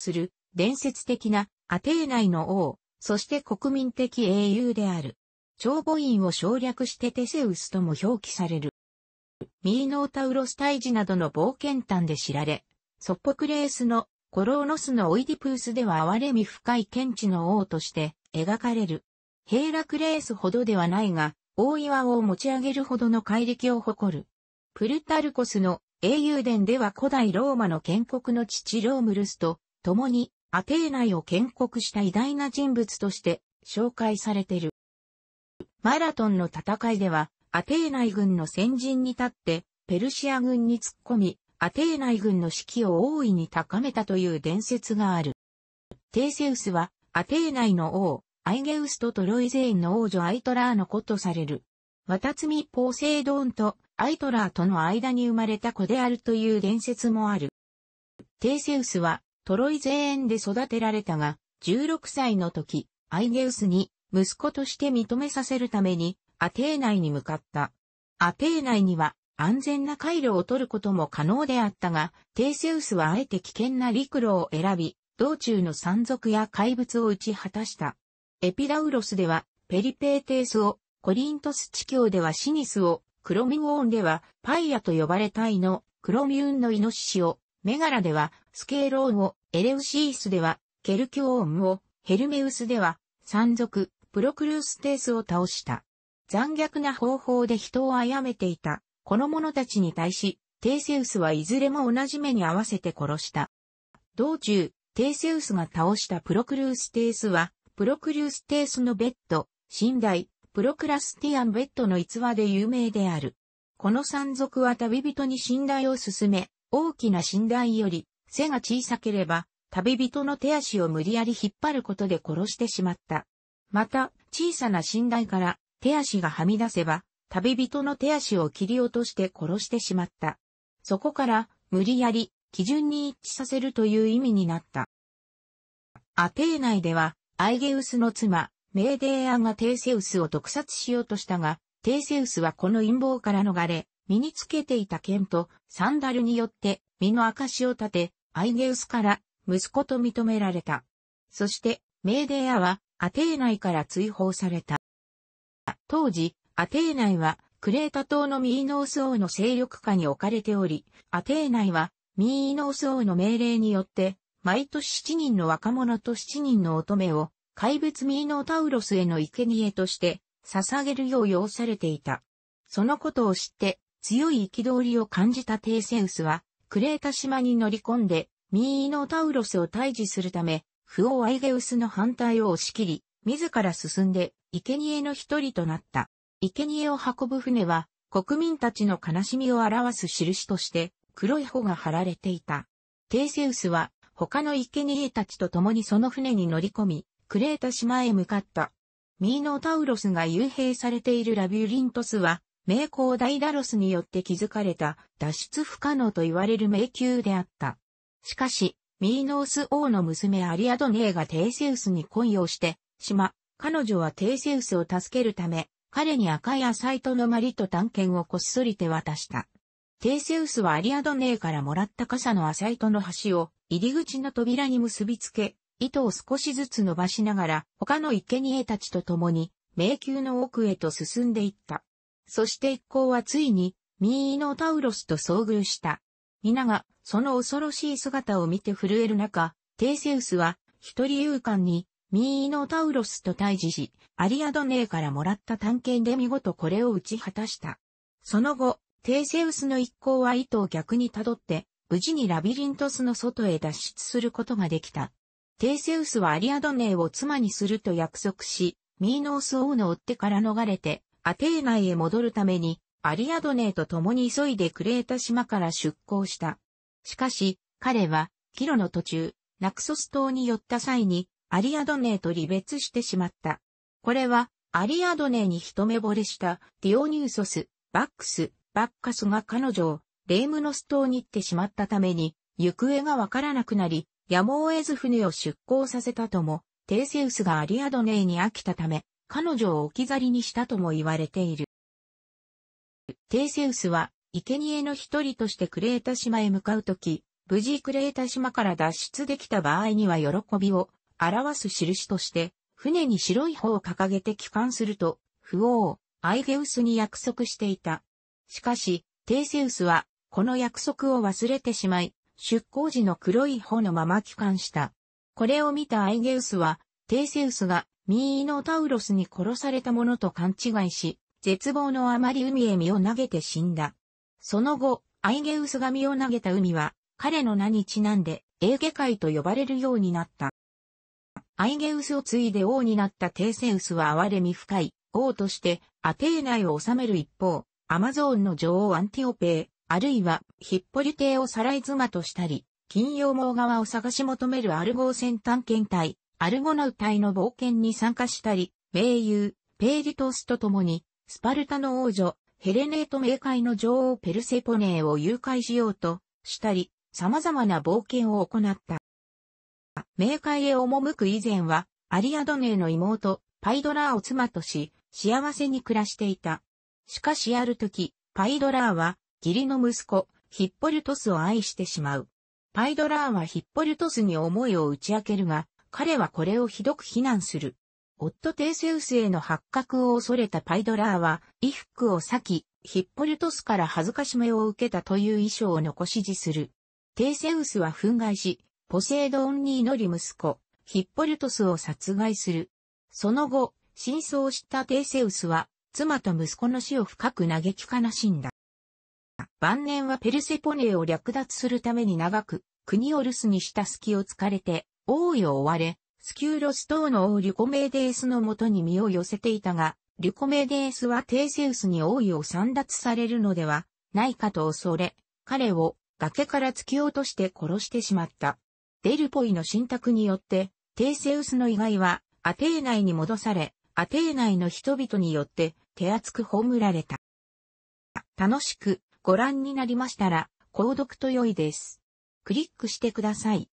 する伝説的なアテーナイの王、そして国民的英雄である。長母院を省略してテセウスとも表記される。ミーノータウロス退治などの冒険譚で知られ、ソポクレースのコローノスのオイディプースでは哀れみ深い見地の王として描かれる。ヘイラクレースほどではないが、大岩を持ち上げるほどの怪力を誇る。プルタルコスの英雄伝では古代ローマの建国の父ロームルスと共にアテーナイを建国した偉大な人物として紹介されてる。マラトンの戦いでは、アテーナイ軍の先陣に立って、ペルシア軍に突っ込み、アテーナイ軍の士気を大いに高めたという伝説がある。テイセウスは、アテーナイの王、アイゲウスとトロイゼーンの王女アイトラーの子とされる。ワタツミポーセイドーンとアイトラーとの間に生まれた子であるという伝説もある。テイセウスはトロイ全ーで育てられたが、16歳の時、アイゲウスに息子として認めさせるためにアテー内に向かった。アテー内には安全な回路を取ることも可能であったが、テイセウスはあえて危険な陸路を選び、道中の山賊や怪物を打ち果たした。エピダウロスではペリペーテースを、コリントス地境ではシニスを、クロミウオンではパイアと呼ばれたいのクロミウンのイノシシを、メガラではスケーローンを、エレウシースでは、ケルキョームを、ヘルメウスでは、山賊、プロクルーステースを倒した。残虐な方法で人を殺めていた、この者たちに対し、テイセウスはいずれも同じ目に合わせて殺した。道中、テイセウスが倒したプロクルーステースは、プロクルーステースのベッド、寝台、プロクラスティアンベッドの逸話で有名である。この山賊は旅人に寝台を進め、大きな寝台より背が小さければ、旅人の手足を無理やり引っ張ることで殺してしまった。また、小さな寝台から手足がはみ出せば、旅人の手足を切り落として殺してしまった。そこから、無理やり、基準に一致させるという意味になった。アテー内では、アイゲウスの妻、メーデーアがテーセウスを毒殺しようとしたが、テーセウスはこの陰謀から逃れ、身につけていた剣とサンダルによって身の証を立て、アイゲウスから息子と認められた。そして、メーデーアはアテーナイから追放された。当時、アテーナイはクレータ島のミーノース王の勢力下に置かれており、アテーナイはミーノース王の命令によって、毎年7人の若者と7人の乙女を怪物ミーノータウロスへの生贄として捧げるよう要されていた。そのことを知って強い憤りを感じたテイセウスはクレータ島に乗り込んで、ミーノタウロスを退治するため、フオアイゲウスの反対を押し切り、自ら進んで、生贄の一人となった。生贄を運ぶ船は、国民たちの悲しみを表す印として、黒い帆が張られていた。テイセウスは、他の生贄たちと共にその船に乗り込み、クレータ島へ向かった。ミーノタウロスが幽閉されているラビュリントスは、名工ダイダロスによって築かれた脱出不可能と言われる迷宮であった。しかし、ミーノース王の娘アリアドネーがテイセウスに恋をして、しま、彼女はテイセウスを助けるため、彼に赤いアサイトのマリと探検をこっそり手渡した。テイセウスはアリアドネーからもらった傘のアサイトの端を入り口の扉に結びつけ、糸を少しずつ伸ばしながら他の生贄たちと共に迷宮の奥へと進んでいった。そして一行はついに、ミーノタウロスと遭遇した。皆が、その恐ろしい姿を見て震える中、テイセウスは、一人勇敢に、ミーノタウロスと対峙し、アリアドネーからもらった探検で見事これを打ち果たした。その後、テイセウスの一行は糸を逆に辿って、無事にラビリントスの外へ脱出することができた。テイセウスはアリアドネーを妻にすると約束し、ミーノース王の追ってから逃れて、アテーナへ戻るために、アリアドネーと共に急いでクレータ島から出港した。しかし、彼は、キロの途中、ナクソス島に寄った際に、アリアドネーと離別してしまった。これは、アリアドネーに一目惚れしたディオニューソス、バックス、バッカスが彼女をレームノス島に行ってしまったために、行方がわからなくなり、やむを得ず船を出港させたとも、テイセウスがアリアドネーに飽きたため、彼女を置き去りにしたとも言われている。テイセウスは、生贄の一人としてクレータ島へ向かうとき、無事クレータ島から脱出できた場合には喜びを表す印として、船に白い帆を掲げて帰還すると、不王、アイゲウスに約束していた。しかし、テイセウスは、この約束を忘れてしまい、出港時の黒い帆のまま帰還した。これを見たアイゲウスは、テイセウスがミーノタウロスに殺されたものと勘違いし、絶望のあまり海へ身を投げて死んだ。その後、アイゲウスが身を投げた海は、彼の名にちなんで、エーゲ海と呼ばれるようになった。アイゲウスを継いで王になったテイセウスは哀れみ深い、王としてアテーナイを治める一方、アマゾーンの女王アンティオペー、あるいはヒッポリテーをサライ妻としたり、金曜網側を探し求めるアルゴー先探検隊、アルゴナウ隊の冒険に参加したり、名優、ペーリトスと共に、スパルタの王女、ヘレネート冥界の女王ペルセポネーを誘拐しようとしたり、様々な冒険を行った。冥界へ赴く以前は、アリアドネーの妹、パイドラーを妻とし、幸せに暮らしていた。しかしある時、パイドラーは、義理の息子、ヒッポリトスを愛してしまう。パイドラーはヒッポリトスに思いを打ち明けるが、彼はこれをひどく非難する。夫テーセウスへの発覚を恐れたパイドラーは、衣服を裂き、ヒッポルトスから恥ずかしめを受けたという衣装を残し辞する。テーセウスは憤慨し、ポセイドンに祈り息子、ヒッポルトスを殺害する。その後、真相を知ったテーセウスは、妻と息子の死を深く嘆き悲しんだ。晩年はペルセポネを略奪するために長く、国を留守にした隙を突かれて、王位を追われ、スキューロス等の王リュコメーデースのもとに身を寄せていたが、リュコメーデースはテーセウスに王位を散奪されるのではないかと恐れ、彼を崖から突き落として殺してしまった。デルポイの信託によって、テーセウスの遺骸はアテー内に戻され、アテー内の人々によって手厚く葬られた。楽しくご覧になりましたら、購読と良いです。クリックしてください。